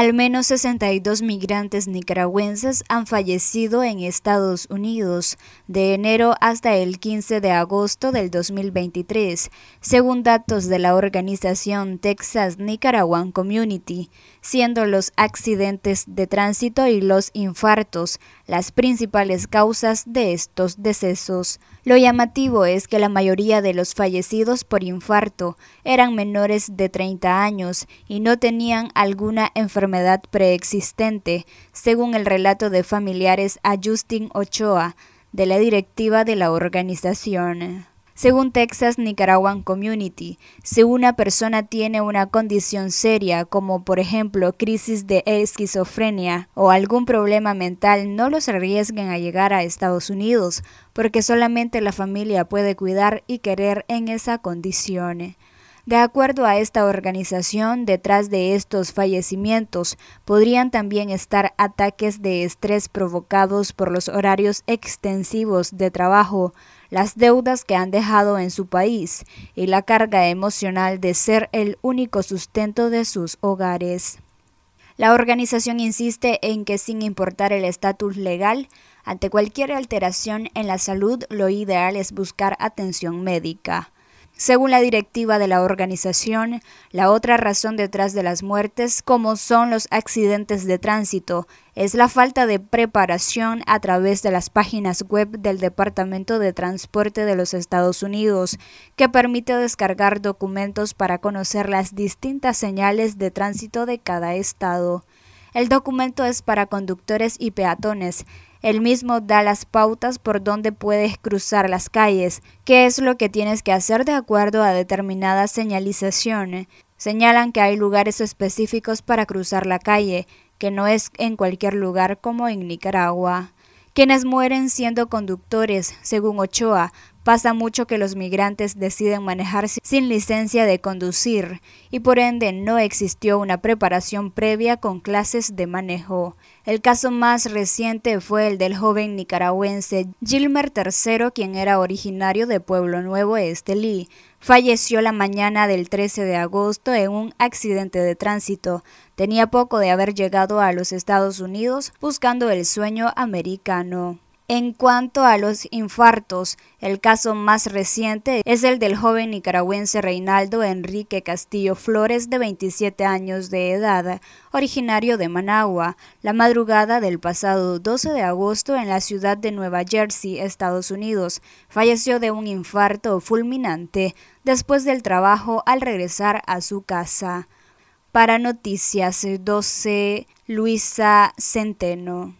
Al menos 62 migrantes nicaragüenses han fallecido en Estados Unidos de enero hasta el 15 de agosto del 2023, según datos de la organización Texas Nicaraguan Community, siendo los accidentes de tránsito y los infartos las principales causas de estos decesos. Lo llamativo es que la mayoría de los fallecidos por infarto eran menores de 30 años y no tenían alguna enfermedad preexistente, según el relato de familiares a Justin Ochoa, de la directiva de la organización. Según Texas Nicaraguan Community, si una persona tiene una condición seria, como por ejemplo crisis de esquizofrenia o algún problema mental, no los arriesguen a llegar a Estados Unidos, porque solamente la familia puede cuidar y querer en esa condición. De acuerdo a esta organización, detrás de estos fallecimientos podrían también estar ataques de estrés provocados por los horarios extensivos de trabajo, las deudas que han dejado en su país y la carga emocional de ser el único sustento de sus hogares. La organización insiste en que sin importar el estatus legal, ante cualquier alteración en la salud, lo ideal es buscar atención médica. Según la directiva de la organización, la otra razón detrás de las muertes, como son los accidentes de tránsito, es la falta de preparación a través de las páginas web del Departamento de Transporte de los Estados Unidos, que permite descargar documentos para conocer las distintas señales de tránsito de cada estado. El documento es para conductores y peatones. El mismo da las pautas por donde puedes cruzar las calles, qué es lo que tienes que hacer de acuerdo a determinada señalización. Señalan que hay lugares específicos para cruzar la calle, que no es en cualquier lugar como en Nicaragua. Quienes mueren siendo conductores, según Ochoa, Pasa mucho que los migrantes deciden manejarse sin licencia de conducir y por ende no existió una preparación previa con clases de manejo. El caso más reciente fue el del joven nicaragüense Gilmer III, quien era originario de Pueblo Nuevo Estelí. Falleció la mañana del 13 de agosto en un accidente de tránsito. Tenía poco de haber llegado a los Estados Unidos buscando el sueño americano. En cuanto a los infartos, el caso más reciente es el del joven nicaragüense Reinaldo Enrique Castillo Flores, de 27 años de edad, originario de Managua, la madrugada del pasado 12 de agosto en la ciudad de Nueva Jersey, Estados Unidos. Falleció de un infarto fulminante después del trabajo al regresar a su casa. Para Noticias 12, Luisa Centeno.